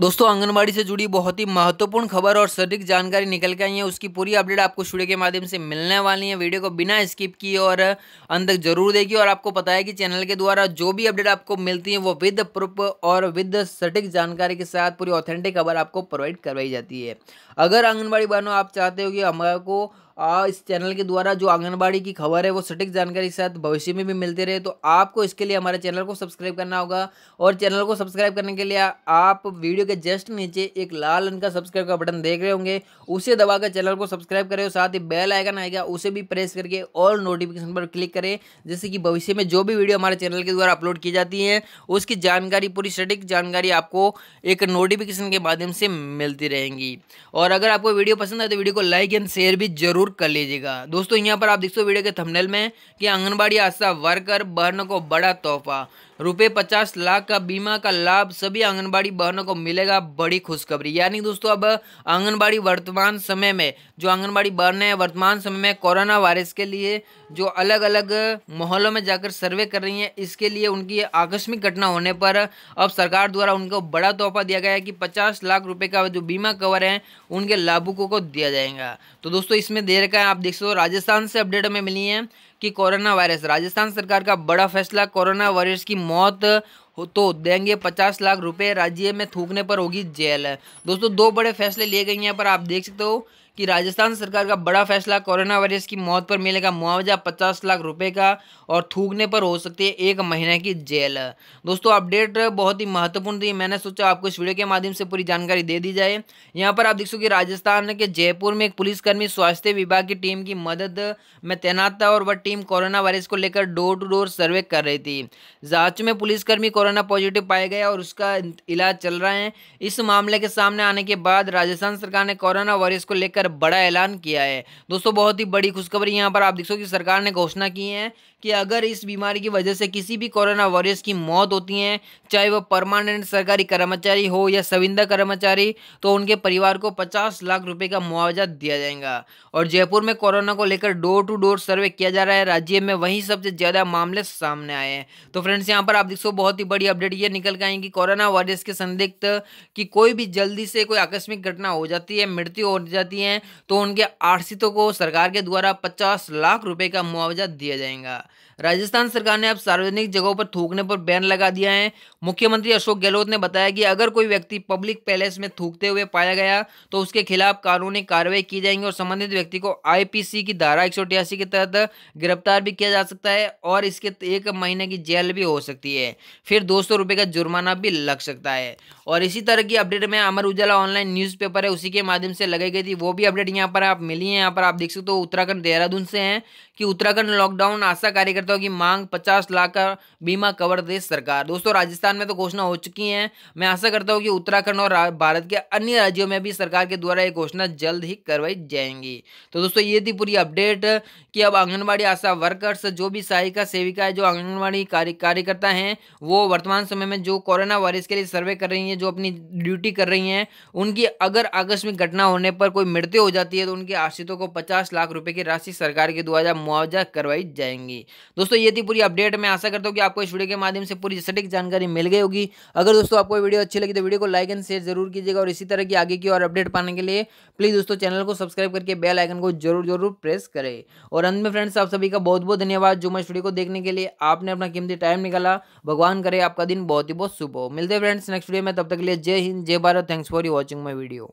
दोस्तों आंगनबाड़ी से जुड़ी बहुत ही महत्वपूर्ण खबर और सटीक जानकारी निकल के आई है उसकी पूरी अपडेट आपको स्टूडियो के माध्यम से मिलने वाली है वीडियो को बिना स्किप किए और अंत तक जरूर देखिए और आपको पता है कि चैनल के द्वारा जो भी अपडेट आपको मिलती है वो विद प्रूफ और विद सटीक जानकारी के साथ पूरी ऑथेंटिक खबर आपको प्रोवाइड करवाई जाती है अगर आंगनबाड़ी बहनों आप चाहते हो कि हमारे को आ, इस चैनल के द्वारा जो आंगनबाड़ी की खबर है वो सटीक जानकारी के साथ भविष्य में भी मिलती रहे तो आपको इसके लिए हमारे चैनल को सब्सक्राइब करना होगा और चैनल को सब्सक्राइब करने के लिए आप वीडियो के जस्ट नीचे एक लाल रंग का सब्सक्राइब का बटन देख रहे होंगे उसे दबाकर चैनल को सब्सक्राइब करें और साथ ही बेल आइकन आएगा उसे भी प्रेस करके ऑल नोटिफिकेशन पर क्लिक करें जिससे कि भविष्य में जो भी वीडियो हमारे चैनल के द्वारा अपलोड की जाती है उसकी जानकारी पूरी सटीक जानकारी आपको एक नोटिफिकेशन के माध्यम से मिलती रहेंगी और अगर आपको वीडियो पसंद आए तो वीडियो को लाइक एंड शेयर भी जरूर जरूर कर लीजिएगा दोस्तों यहाँ पर आप देख सो वीडियो के थंबनेल में कि आंगनबाड़ी आशा वर्कर बहन को बड़ा तोहफा रुपये पचास लाख का बीमा का लाभ सभी आंगनबाड़ी बहनों को मिलेगा बड़ी खुशखबरी यानी दोस्तों अब आंगनबाड़ी वर्तमान समय में जो आंगनबाड़ी बहनें हैं वर्तमान समय में कोरोना वायरस के लिए जो अलग अलग मोहल्लों में जाकर सर्वे कर रही हैं इसके लिए उनकी आकस्मिक घटना होने पर अब सरकार द्वारा उनको बड़ा तोहफा दिया गया है कि पचास लाख रुपये का जो बीमा कवर है उनके लाभुकों को दिया जाएगा तो दोस्तों इसमें दे रखा है आप देख सकते हो राजस्थान से अपडेट हमें मिली है कि कोरोना वायरस राजस्थान सरकार का बड़ा फैसला कोरोना वायरस की मौत हो तो देंगे पचास लाख रुपए राज्य में थूकने पर होगी जेल दोस्तों दो बड़े फैसले लिए गए हैं पर आप देख सकते हो कि राजस्थान सरकार का बड़ा फैसला कोरोना वायरस की मौत पर मिलेगा मुआवजा पचास लाख रुपए का और थूकने पर हो सकती है एक महीने की जेल दोस्तों अपडेट बहुत ही महत्वपूर्ण थी मैंने सोचा आपको इस वीडियो के माध्यम से पूरी जानकारी दे दी जाए यहाँ पर आप देख सकते राजस्थान के जयपुर में एक पुलिसकर्मी स्वास्थ्य विभाग की टीम की मदद में तैनात था और वह टीम कोरोना वायरस को लेकर डोर टू डोर सर्वे कर रही थी जांच में पुलिसकर्मी कोरोना पॉजिटिव पाए गए और उसका इलाज चल रहा है इस मामले के सामने आने के बाद राजस्थान सरकार ने कोरोना वायरस को लेकर बड़ा ऐलान किया है दोस्तों बहुत ही बड़ी खुशखबरी यहाँ पर आप देख कि सरकार ने घोषणा की है कि अगर इस बीमारी की वजह से किसी भी कोरोना वायरस की मौत होती है चाहे वह परमानेंट सरकारी कर्मचारी हो या सविंदा कर्मचारी तो उनके परिवार को पचास लाख रुपये का मुआवजा दिया जाएगा और जयपुर में कोरोना को लेकर डोर टू डोर सर्वे किया जा रहा है राज्य में वहीं सबसे ज़्यादा मामले सामने आए हैं तो फ्रेंड्स यहाँ पर आप देख सो बहुत ही बड़ी अपडेट ये निकल के आएंगी कोरोना वायरस के संदिग्ध की कोई भी जल्दी से कोई आकस्मिक घटना हो जाती है मृत्यु हो जाती है हैं तो उनके आश्रितों को सरकार के द्वारा पचास लाख रुपए का मुआवजा दिया जाएगा राजस्थान सरकार ने अब सार्वजनिक जगहों पर थूकने पर बैन लगा दिया है मुख्यमंत्री अशोक गहलोत ने बताया कि अगर कोई व्यक्ति पब्लिक पैलेस में थूकते हुए पाया गया तो उसके खिलाफ कानूनी कार्रवाई की जाएगी और संबंधित व्यक्ति को आईपीसी की धारा एक के तहत गिरफ्तार भी किया जा सकता है और इसके एक महीने की जेल भी हो सकती है फिर दो का जुर्माना भी लग सकता है और इसी तरह की अपडेट में अमर उजाला ऑनलाइन न्यूज़ है उसी के माध्यम से लगाई गई थी वो भी भी अपडेट यहाँ पर आप मिली है यहाँ पर आप देख सकते हो उत्तराखंड देहरादून से हैं कि उत्तराखंड लॉकडाउन आशा कार्यकर्ताओं की मांग पचास लाख का बीमा कवर दे सरकार दोस्तों राजस्थान में तो घोषणा हो चुकी है मैं आशा करता हूँ कि उत्तराखंड और भारत के अन्य राज्यों में भी सरकार के द्वारा ये घोषणा जल्द ही करवाई जाएंगी तो दोस्तों ये थी पूरी अपडेट कि अब आंगनबाड़ी आशा वर्कर्स जो भी सहायिका सेविका है जो आंगनबाड़ी कार्यकर्ता है वो वर्तमान समय में जो कोरोना वायरस के लिए सर्वे कर रही है जो अपनी ड्यूटी कर रही है उनकी अगर आकस्मिक घटना होने पर कोई मृत्यु मृत्यु हो जाती है तो उनके आश्रितों को पचास लाख रुपए की राशि सरकार के द्वारा मुआवजा करवाई जाएंगी दोस्तों ये थी पूरी अपडेट मैं आशा करता हूँ कि आपको इस वीडियो के माध्यम से पूरी सटीक जानकारी मिल गई होगी अगर दोस्तों आपको वीडियो अच्छी लगी तो वीडियो को लाइक एंड शेयर जरूर कीजिएगा और इसी तरह की आगे की और अपडेट पाने के लिए प्लीज़ दोस्तों चैनल को सब्सक्राइब करके बेल आइकन को जरूर जरूर प्रेस करें और अंत में फ्रेंड्स आप सभी का बहुत बहुत धन्यवाद जो मैं इस वीडियो को देखने के लिए आपने अपना कीमती टाइम निकाला भगवान करे आपका दिन बहुत ही बहुत शुभ हो मिलते हैं फ्रेंड्स नेक्स्ट वीडियो में तब तक के लिए जय हिंद जय Bharat thanks for you watching my video